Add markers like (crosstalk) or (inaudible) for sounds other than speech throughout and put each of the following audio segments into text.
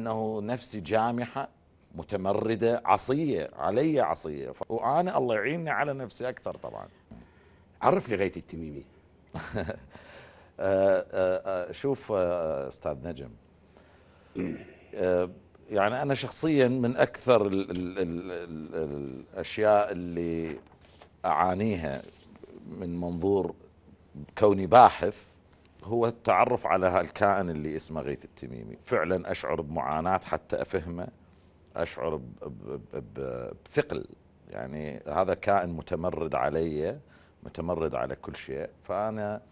أنه نفسي جامحة متمردة عصية علي عصية وأنا الله يعيني على نفسي أكثر طبعا عرف لي غاية التميمي (laughs) آه، آه، آه، شوف أستاذ نجم يعني أنا شخصيا من أكثر الـ الـ الـ الـ الأشياء اللي أعانيها من منظور كوني باحث هو التعرف على هالكائن اللي اسمه غيث التميمي فعلا أشعر بمعاناة حتى أفهمه أشعر بثقل يعني هذا كائن متمرد علي متمرد على كل شيء فأنا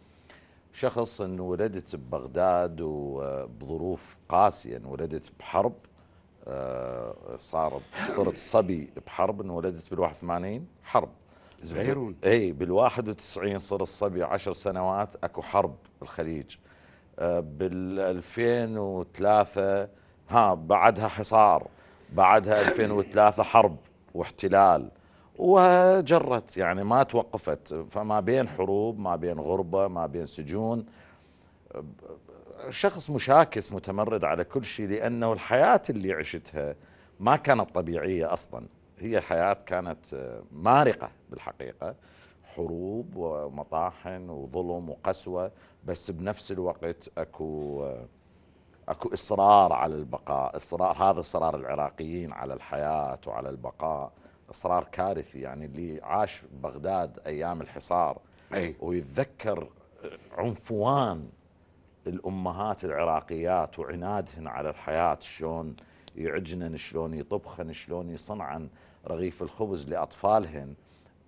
شخص أن ولدت ببغداد وبظروف قاسية أن ولدت بحرب آه، صارت صرت صبي بحرب انولدت بال 81 حرب صغيرون اي بال 91 صار الصبي 10 سنوات اكو حرب بالخليج آه، بال 2003 ها بعدها حصار بعدها 2003 حرب واحتلال وجرت يعني ما توقفت فما بين حروب ما بين غربة ما بين سجون شخص مشاكس متمرد على كل شيء لأنه الحياة اللي عشتها ما كانت طبيعية أصلاً هي حياة كانت آه، مارقة بالحقيقة حروب ومطاحن وظلم وقسوة بس بنفس الوقت أكو آه، أكو إصرار على البقاء إصرار هذا إصرار العراقيين على الحياة وعلى البقاء إصرار كارثي يعني اللي عاش بغداد أيام الحصار أي. ويتذكر آه، عنفوان الأمهات العراقيات وعنادهن على الحياة شلون يعجنن شلون يطبخن شلون يصنعن رغيف الخبز لأطفالهن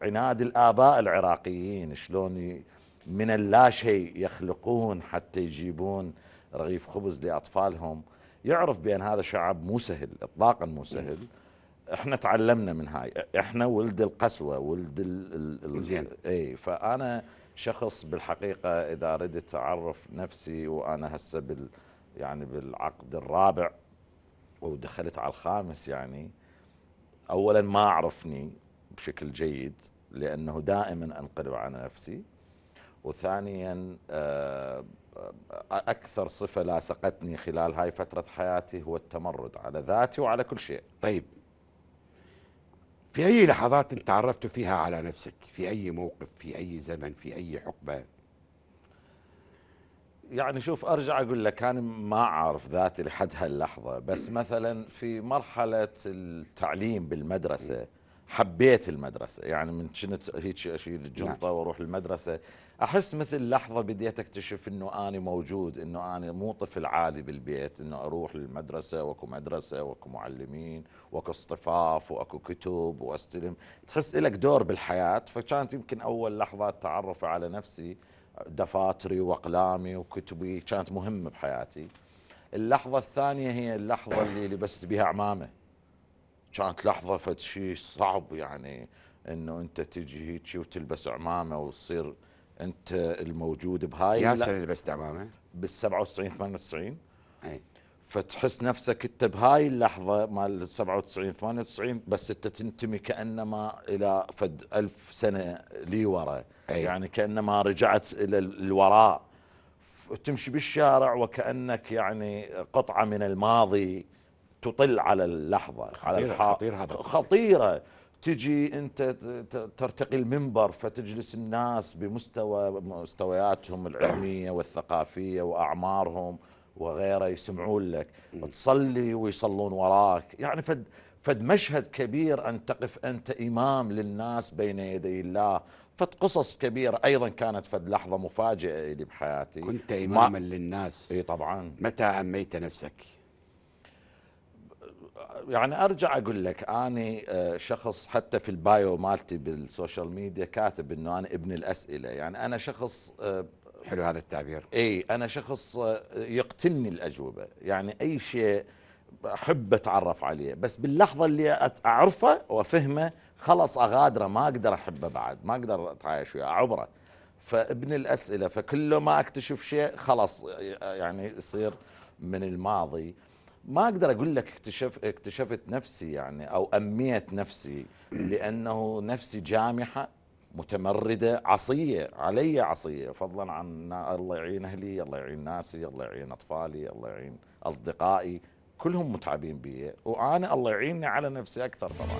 عناد الآباء العراقيين شلون من اللا شيء يخلقون حتى يجيبون رغيف خبز لأطفالهم يعرف بأن هذا شعب مو سهل إطلاقا مو سهل احنا تعلمنا من هاي احنا ولد القسوه ولد ال ال زين اي فانا شخص بالحقيقه اذا ردت اعرف نفسي وانا هسه بال يعني بالعقد الرابع ودخلت على الخامس يعني اولا ما عرفني بشكل جيد لانه دائما انقلب على نفسي وثانيا آه، آه، آه، اكثر صفه لاصقتني خلال هاي فتره حياتي هو التمرد على ذاتي وعلى كل شيء طيب في اي لحظات انت عرفت فيها على نفسك في اي موقف في اي زمن في اي حقبه يعني شوف ارجع اقول لك انا ما اعرف ذاتي لحد هاللحظه بس مثلا في مرحله التعليم بالمدرسه حبيت المدرسه يعني من كنت هيك اشيل الجنطه نعم. واروح المدرسه احس مثل لحظه بديت اكتشف انه انا موجود انه انا مو طفل عادي بالبيت انه اروح للمدرسه واكو مدرسه واكو معلمين واكو اصطفاف واكو كتب واستلم تحس لك دور بالحياه فكانت يمكن اول لحظات تعرفي على نفسي دفاتري واقلامي وكتبي كانت مهمه بحياتي اللحظه الثانيه هي اللحظه اللي لبست بها عمامه كانت لحظه فد شيء صعب يعني انه انت تجي هيك وتلبس عمامه وتصير انت الموجود بهاي يا سنه لبست عمامه؟ بال 97 98 اي فتحس نفسك انت بهاي اللحظه مال 97 98 بس انت تنتمي كانما الى فد ألف سنه لي ورا أي. يعني كانما رجعت الى الوراء تمشي بالشارع وكانك يعني قطعه من الماضي تطل على اللحظه خطيرة على الحا... خطير هذا خطيره تجي انت ترتقي المنبر فتجلس الناس بمستوى مستوياتهم العلميه والثقافيه واعمارهم وغيره يسمعون لك تصلي ويصلون وراك يعني فد فد مشهد كبير أن تقف أنت إمام للناس بين يدي الله فد قصص كبيرة أيضا كانت فد لحظة مفاجئة لي بحياتي كنت إماما للناس إي طبعا متى عميت نفسك؟ يعني أرجع أقول لك أني آه، شخص حتى في البايو مالتي بالسوشيال ميديا كاتب أنه أنا ابن الأسئلة يعني أنا شخص آه، حلو هذا التعبير اي انا شخص آه، يقتلني الاجوبه يعني اي شيء احب اتعرف عليه بس باللحظه اللي اعرفه وافهمه خلص اغادره ما اقدر احبه بعد ما اقدر اتعايش وياه اعبره فابن الاسئله فكله ما اكتشف شيء خلص آه، يعني يصير من الماضي ما اقدر اقول لك اكتشف اكتشفت نفسي يعني او اميت نفسي لانه نفسي جامحه متمردة عصية علي عصية فضلا عن الله يعين أهلي الله يعين ناسي الله يعين أطفالي الله يعين أصدقائي كلهم متعبين بي وأنا الله يعيني على نفسي أكثر طبعا